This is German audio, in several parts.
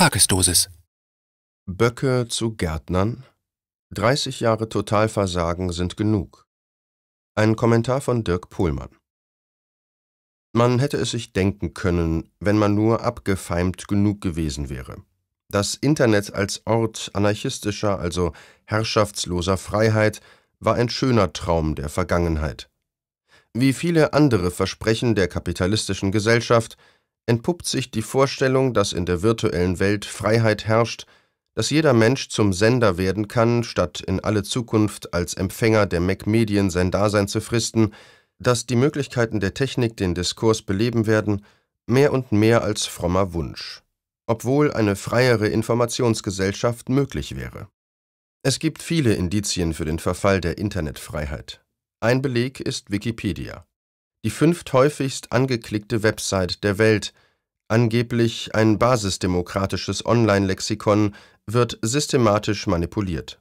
Tagesdosis. Böcke zu Gärtnern. 30 Jahre Totalversagen sind genug. Ein Kommentar von Dirk Pohlmann. Man hätte es sich denken können, wenn man nur abgefeimt genug gewesen wäre. Das Internet als Ort anarchistischer, also herrschaftsloser Freiheit war ein schöner Traum der Vergangenheit. Wie viele andere Versprechen der kapitalistischen Gesellschaft entpuppt sich die Vorstellung, dass in der virtuellen Welt Freiheit herrscht, dass jeder Mensch zum Sender werden kann, statt in alle Zukunft als Empfänger der Mac-Medien sein Dasein zu fristen, dass die Möglichkeiten der Technik den Diskurs beleben werden, mehr und mehr als frommer Wunsch, obwohl eine freiere Informationsgesellschaft möglich wäre. Es gibt viele Indizien für den Verfall der Internetfreiheit. Ein Beleg ist Wikipedia die fünfthäufigst angeklickte Website der Welt, angeblich ein basisdemokratisches Online-Lexikon, wird systematisch manipuliert.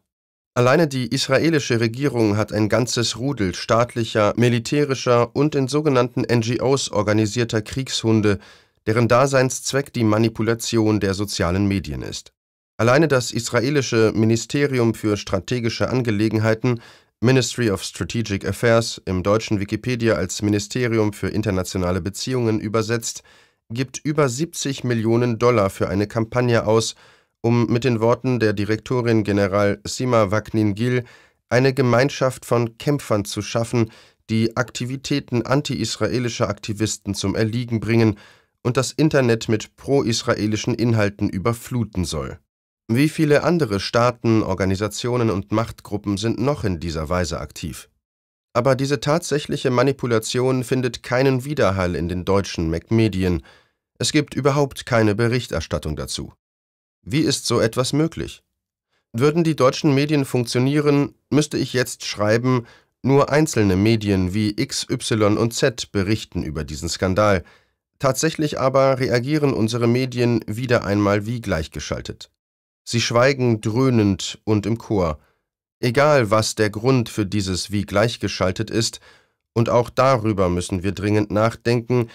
Alleine die israelische Regierung hat ein ganzes Rudel staatlicher, militärischer und in sogenannten NGOs organisierter Kriegshunde, deren Daseinszweck die Manipulation der sozialen Medien ist. Alleine das israelische Ministerium für strategische Angelegenheiten Ministry of Strategic Affairs, im deutschen Wikipedia als Ministerium für internationale Beziehungen übersetzt, gibt über 70 Millionen Dollar für eine Kampagne aus, um mit den Worten der Direktorin General Sima Vaknin-Gil eine Gemeinschaft von Kämpfern zu schaffen, die Aktivitäten anti-israelischer Aktivisten zum Erliegen bringen und das Internet mit pro-israelischen Inhalten überfluten soll wie viele andere Staaten, Organisationen und Machtgruppen sind noch in dieser Weise aktiv? Aber diese tatsächliche Manipulation findet keinen Widerhall in den deutschen Mac-Medien. Es gibt überhaupt keine Berichterstattung dazu. Wie ist so etwas möglich? Würden die deutschen Medien funktionieren, müsste ich jetzt schreiben, nur einzelne Medien wie X, Y und Z berichten über diesen Skandal. Tatsächlich aber reagieren unsere Medien wieder einmal wie gleichgeschaltet. Sie schweigen dröhnend und im Chor. Egal, was der Grund für dieses Wie gleichgeschaltet ist, und auch darüber müssen wir dringend nachdenken,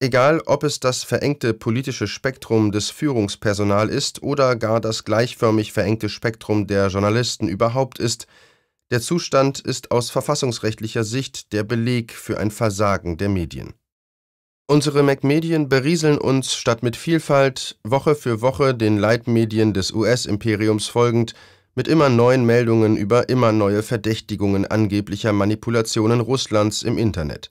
egal ob es das verengte politische Spektrum des Führungspersonal ist oder gar das gleichförmig verengte Spektrum der Journalisten überhaupt ist, der Zustand ist aus verfassungsrechtlicher Sicht der Beleg für ein Versagen der Medien. Unsere Mac-Medien berieseln uns statt mit Vielfalt Woche für Woche den Leitmedien des US-Imperiums folgend mit immer neuen Meldungen über immer neue Verdächtigungen angeblicher Manipulationen Russlands im Internet,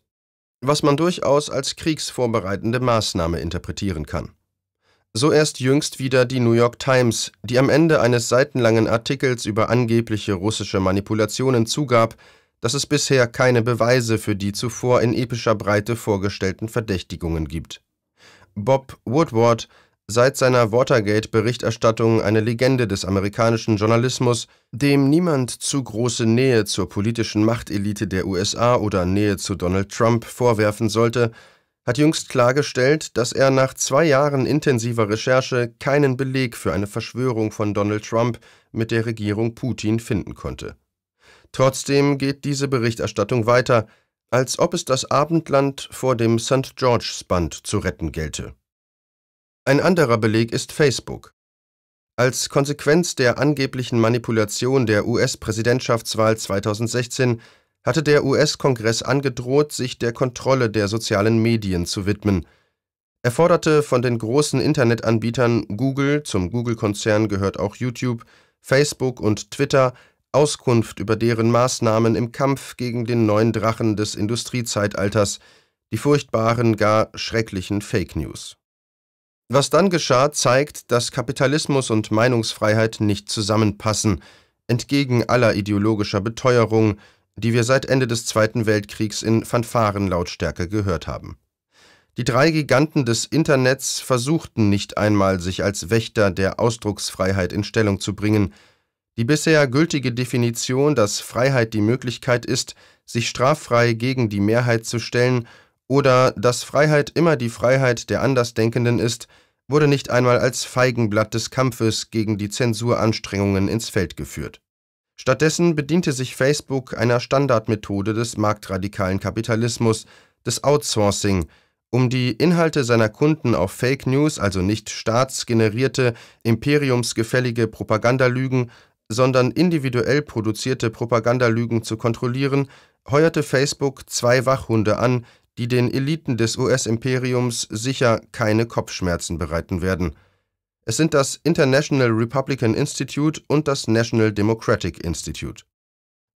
was man durchaus als kriegsvorbereitende Maßnahme interpretieren kann. So erst jüngst wieder die New York Times, die am Ende eines seitenlangen Artikels über angebliche russische Manipulationen zugab, dass es bisher keine Beweise für die zuvor in epischer Breite vorgestellten Verdächtigungen gibt. Bob Woodward, seit seiner Watergate-Berichterstattung eine Legende des amerikanischen Journalismus, dem niemand zu große Nähe zur politischen Machtelite der USA oder Nähe zu Donald Trump vorwerfen sollte, hat jüngst klargestellt, dass er nach zwei Jahren intensiver Recherche keinen Beleg für eine Verschwörung von Donald Trump mit der Regierung Putin finden konnte. Trotzdem geht diese Berichterstattung weiter, als ob es das Abendland vor dem St. George's Band zu retten gelte. Ein anderer Beleg ist Facebook. Als Konsequenz der angeblichen Manipulation der US-Präsidentschaftswahl 2016 hatte der US-Kongress angedroht, sich der Kontrolle der sozialen Medien zu widmen. Er forderte von den großen Internetanbietern Google, zum Google-Konzern gehört auch YouTube, Facebook und Twitter, Auskunft über deren Maßnahmen im Kampf gegen den neuen Drachen des Industriezeitalters, die furchtbaren, gar schrecklichen Fake News. Was dann geschah, zeigt, dass Kapitalismus und Meinungsfreiheit nicht zusammenpassen, entgegen aller ideologischer Beteuerung, die wir seit Ende des Zweiten Weltkriegs in Fanfarenlautstärke gehört haben. Die drei Giganten des Internets versuchten nicht einmal, sich als Wächter der Ausdrucksfreiheit in Stellung zu bringen, die bisher gültige Definition, dass Freiheit die Möglichkeit ist, sich straffrei gegen die Mehrheit zu stellen oder dass Freiheit immer die Freiheit der Andersdenkenden ist, wurde nicht einmal als Feigenblatt des Kampfes gegen die Zensuranstrengungen ins Feld geführt. Stattdessen bediente sich Facebook einer Standardmethode des marktradikalen Kapitalismus, des Outsourcing, um die Inhalte seiner Kunden auf Fake News, also nicht staatsgenerierte, imperiumsgefällige Propagandalügen, sondern individuell produzierte Propagandalügen zu kontrollieren, heuerte Facebook zwei Wachhunde an, die den Eliten des US-Imperiums sicher keine Kopfschmerzen bereiten werden. Es sind das International Republican Institute und das National Democratic Institute.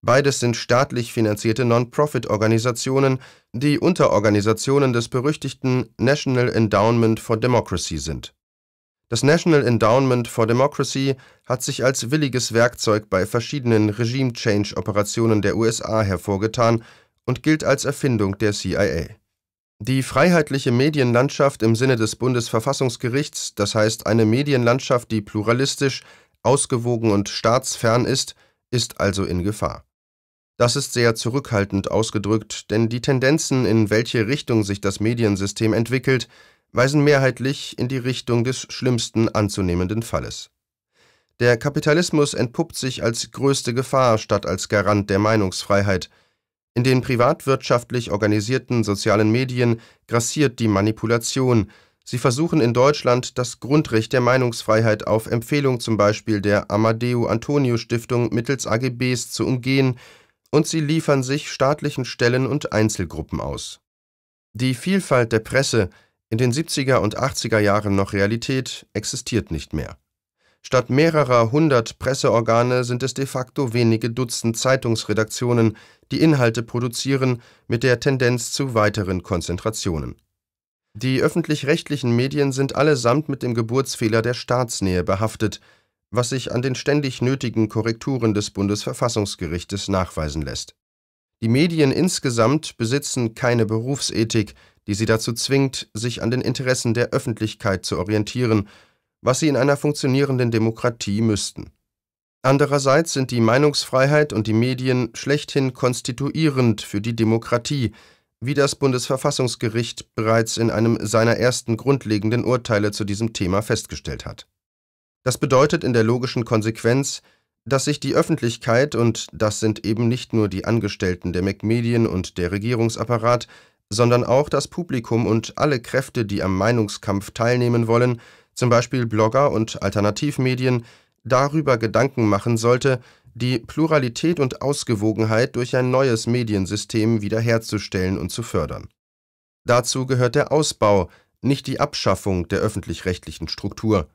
Beides sind staatlich finanzierte Non-Profit-Organisationen, die Unterorganisationen des berüchtigten National Endowment for Democracy sind. Das National Endowment for Democracy hat sich als williges Werkzeug bei verschiedenen Regime-Change-Operationen der USA hervorgetan und gilt als Erfindung der CIA. Die freiheitliche Medienlandschaft im Sinne des Bundesverfassungsgerichts, das heißt eine Medienlandschaft, die pluralistisch, ausgewogen und staatsfern ist, ist also in Gefahr. Das ist sehr zurückhaltend ausgedrückt, denn die Tendenzen, in welche Richtung sich das Mediensystem entwickelt, weisen mehrheitlich in die Richtung des schlimmsten anzunehmenden Falles. Der Kapitalismus entpuppt sich als größte Gefahr statt als Garant der Meinungsfreiheit. In den privatwirtschaftlich organisierten sozialen Medien grassiert die Manipulation. Sie versuchen in Deutschland das Grundrecht der Meinungsfreiheit auf Empfehlung zum Beispiel der Amadeu Antonio Stiftung mittels AGBs zu umgehen, und sie liefern sich staatlichen Stellen und Einzelgruppen aus. Die Vielfalt der Presse, in den 70er und 80er Jahren noch Realität, existiert nicht mehr. Statt mehrerer hundert Presseorgane sind es de facto wenige Dutzend Zeitungsredaktionen, die Inhalte produzieren, mit der Tendenz zu weiteren Konzentrationen. Die öffentlich-rechtlichen Medien sind allesamt mit dem Geburtsfehler der Staatsnähe behaftet, was sich an den ständig nötigen Korrekturen des Bundesverfassungsgerichtes nachweisen lässt. Die Medien insgesamt besitzen keine Berufsethik, die sie dazu zwingt, sich an den Interessen der Öffentlichkeit zu orientieren, was sie in einer funktionierenden Demokratie müssten. Andererseits sind die Meinungsfreiheit und die Medien schlechthin konstituierend für die Demokratie, wie das Bundesverfassungsgericht bereits in einem seiner ersten grundlegenden Urteile zu diesem Thema festgestellt hat. Das bedeutet in der logischen Konsequenz, dass sich die Öffentlichkeit und das sind eben nicht nur die Angestellten der MacMedien und der Regierungsapparat sondern auch das Publikum und alle Kräfte, die am Meinungskampf teilnehmen wollen, zum Beispiel Blogger und Alternativmedien, darüber Gedanken machen sollte, die Pluralität und Ausgewogenheit durch ein neues Mediensystem wiederherzustellen und zu fördern. Dazu gehört der Ausbau, nicht die Abschaffung der öffentlich-rechtlichen Struktur.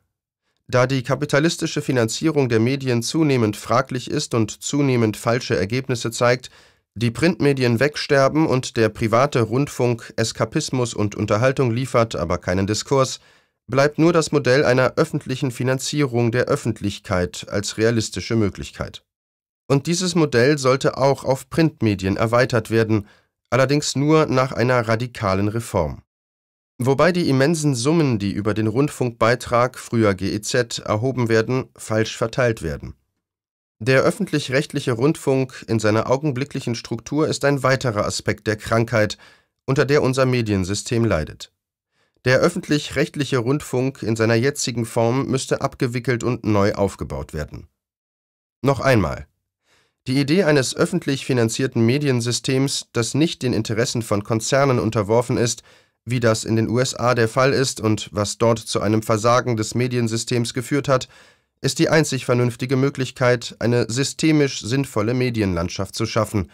Da die kapitalistische Finanzierung der Medien zunehmend fraglich ist und zunehmend falsche Ergebnisse zeigt, die Printmedien wegsterben und der private Rundfunk Eskapismus und Unterhaltung liefert, aber keinen Diskurs, bleibt nur das Modell einer öffentlichen Finanzierung der Öffentlichkeit als realistische Möglichkeit. Und dieses Modell sollte auch auf Printmedien erweitert werden, allerdings nur nach einer radikalen Reform. Wobei die immensen Summen, die über den Rundfunkbeitrag, früher GEZ, erhoben werden, falsch verteilt werden. Der öffentlich-rechtliche Rundfunk in seiner augenblicklichen Struktur ist ein weiterer Aspekt der Krankheit, unter der unser Mediensystem leidet. Der öffentlich-rechtliche Rundfunk in seiner jetzigen Form müsste abgewickelt und neu aufgebaut werden. Noch einmal. Die Idee eines öffentlich finanzierten Mediensystems, das nicht den Interessen von Konzernen unterworfen ist, wie das in den USA der Fall ist und was dort zu einem Versagen des Mediensystems geführt hat, ist die einzig vernünftige Möglichkeit, eine systemisch sinnvolle Medienlandschaft zu schaffen.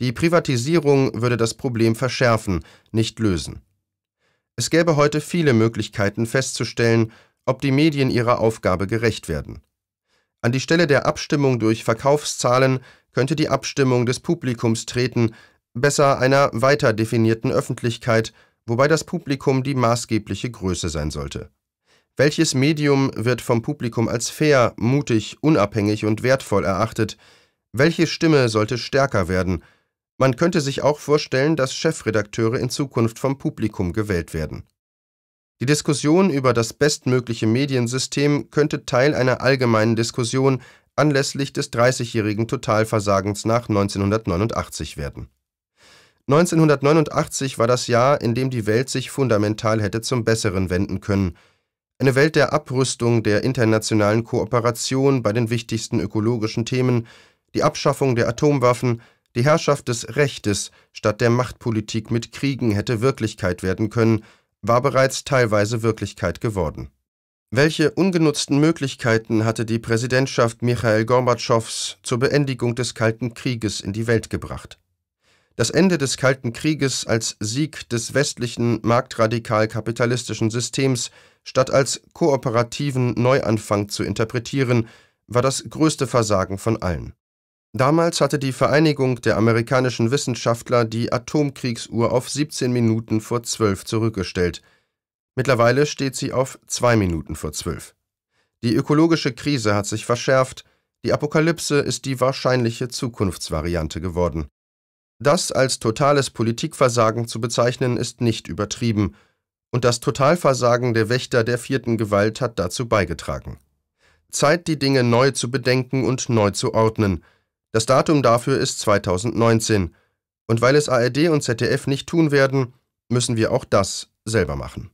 Die Privatisierung würde das Problem verschärfen, nicht lösen. Es gäbe heute viele Möglichkeiten festzustellen, ob die Medien ihrer Aufgabe gerecht werden. An die Stelle der Abstimmung durch Verkaufszahlen könnte die Abstimmung des Publikums treten, besser einer weiter definierten Öffentlichkeit, wobei das Publikum die maßgebliche Größe sein sollte. Welches Medium wird vom Publikum als fair, mutig, unabhängig und wertvoll erachtet? Welche Stimme sollte stärker werden? Man könnte sich auch vorstellen, dass Chefredakteure in Zukunft vom Publikum gewählt werden. Die Diskussion über das bestmögliche Mediensystem könnte Teil einer allgemeinen Diskussion anlässlich des 30-jährigen Totalversagens nach 1989 werden. 1989 war das Jahr, in dem die Welt sich fundamental hätte zum Besseren wenden können – eine Welt der Abrüstung, der internationalen Kooperation bei den wichtigsten ökologischen Themen, die Abschaffung der Atomwaffen, die Herrschaft des Rechtes statt der Machtpolitik mit Kriegen hätte Wirklichkeit werden können, war bereits teilweise Wirklichkeit geworden. Welche ungenutzten Möglichkeiten hatte die Präsidentschaft Michael Gorbatschows zur Beendigung des Kalten Krieges in die Welt gebracht? Das Ende des Kalten Krieges als Sieg des westlichen marktradikal-kapitalistischen Systems statt als kooperativen Neuanfang zu interpretieren, war das größte Versagen von allen. Damals hatte die Vereinigung der amerikanischen Wissenschaftler die Atomkriegsuhr auf 17 Minuten vor 12 zurückgestellt. Mittlerweile steht sie auf 2 Minuten vor 12. Die ökologische Krise hat sich verschärft, die Apokalypse ist die wahrscheinliche Zukunftsvariante geworden. Das als totales Politikversagen zu bezeichnen, ist nicht übertrieben – und das Totalversagen der Wächter der vierten Gewalt hat dazu beigetragen. Zeit, die Dinge neu zu bedenken und neu zu ordnen. Das Datum dafür ist 2019. Und weil es ARD und ZDF nicht tun werden, müssen wir auch das selber machen.